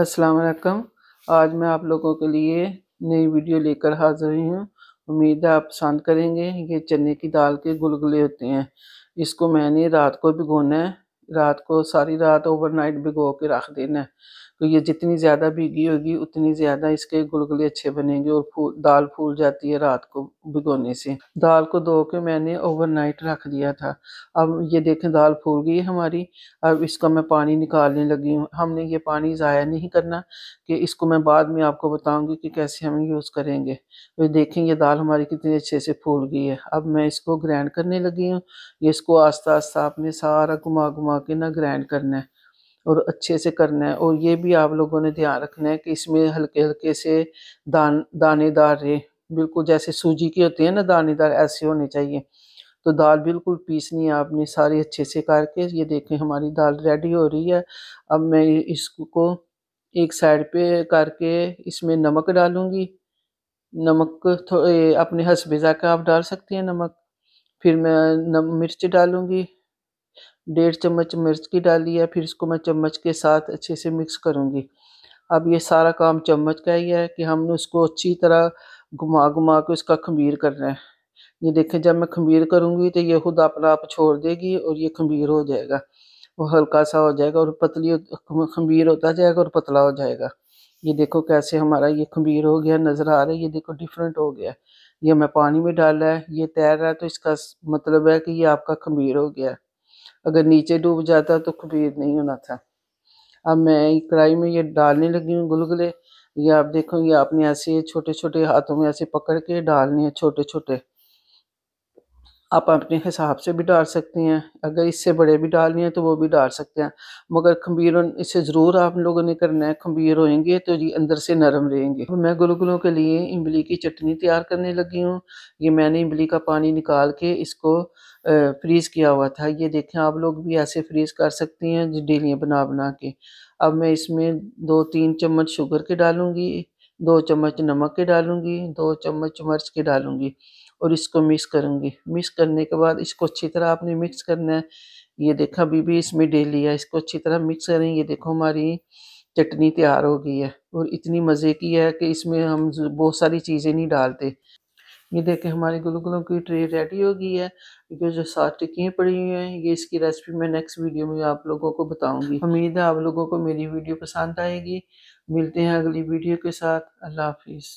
अस्सलाम वालेकुम आज मैं आप लोगों के लिए नई वीडियो लेकर हाजिर हुई हूँ उम्मीद है आप पसंद करेंगे ये चने की दाल के गुलगुले होते हैं इसको मैंने रात को भिगोना है रात को सारी रात ओवरनाइट भिगो के रख देना है तो ये जितनी ज़्यादा भीगी होगी उतनी ज़्यादा इसके गुलगुले अच्छे बनेंगे और फूल दाल फूल जाती है रात को भिगोने से दाल को धो के मैंने ओवरनाइट रख दिया था अब ये देखें दाल फूल गई हमारी अब इसका मैं पानी निकालने लगी हूँ हमने ये पानी ज़ाया नहीं करना कि इसको मैं बाद में आपको बताऊँगी कि कैसे हम यूज़ करेंगे तो देखें ये दाल हमारी कितनी अच्छे से फूल गई है अब मैं इसको ग्रैंड करने लगी हूँ इसको आस्ता आस्ता आपने सारा घुमा घुमा घुमा के ना ग्राइंड करना है और अच्छे से करना है और ये भी आप लोगों ने ध्यान रखना है कि इसमें हल्के हल्के से दान दानेदार रहे बिल्कुल जैसे सूजी के होते हैं ना दानेदार ऐसे होने चाहिए तो दाल बिल्कुल पीसनी है आपने सारी अच्छे से करके ये देखें हमारी दाल रेडी हो रही है अब मैं इसको एक साइड पे करके इसमें नमक डालूंगी नमक अपने हसबे का आप डाल सकते हैं नमक फिर मैं नम मिर्च डालूंगी डेढ़ चम्मच मिर्च की डाली है फिर इसको मैं चम्मच के साथ अच्छे से मिक्स करूँगी अब ये सारा काम चम्मच का ही है कि हमने उसको अच्छी तरह घुमा घुमा के उसका खमीर करना है ये देखें जब मैं खमीर करूँगी तो ये खुद अपना आप छोड़ देगी और ये खमीर हो जाएगा वो हल्का सा हो जाएगा और पतली खमीर होता जाएगा और पतला हो जाएगा ये देखो कैसे हमारा ये खमीर हो गया नज़र आ रहा है ये देखो डिफरेंट हो गया ये मैं पानी में डाला है ये तैर रहा है तो इसका मतलब है कि ये आपका खमीर हो गया अगर नीचे डूब जाता तो खबीर नहीं होना था अब मैं कढ़ाई में ये डालने लगी हूँ गुलगुले ये आप देखो ये आपने ऐसे छोटे छोटे हाथों में ऐसे पकड़ के डालने हैं छोटे छोटे आप अपने हिसाब से भी डाल सकते हैं अगर इससे बड़े भी डालने हैं तो वो भी डाल सकते हैं मगर खम्बीर इसे ज़रूर आप लोगों ने करना है खम्बीर होएंगे तो ये अंदर से नरम रहेंगे मैं गुलगुलों के लिए इमली की चटनी तैयार करने लगी हूँ ये मैंने इमली का पानी निकाल के इसको फ्रीज़ किया हुआ था ये देखें आप लोग भी ऐसे फ्रीज़ कर सकती हैं डेलियाँ बना बना के अब मैं इसमें दो तीन चम्मच शुगर के डालूंगी दो चम्मच नमक के डालूँगी दो चम्मच मर्च के डालूंगी और इसको मिक्स करूँगी मिक्स करने के बाद इसको अच्छी तरह आपने मिक्स करना है ये देखा अभी भी इसमें डेली है इसको अच्छी तरह मिक्स करें ये देखो हमारी चटनी तैयार हो गई है और इतनी मज़े की है कि इसमें हम बहुत सारी चीज़ें नहीं डालते ये देखें हमारे गुलगुलों की ट्रे रेडी हो गई है ये जो सात टिक्कियाँ पड़ी हुई हैं ये इसकी रेसिपी मैं नेक्स्ट वीडियो में आप लोगों को बताऊंगी उम्मीद है आप लोगों को मेरी वीडियो पसंद आएगी मिलते हैं अगली वीडियो के साथ अल्लाह हाफिज़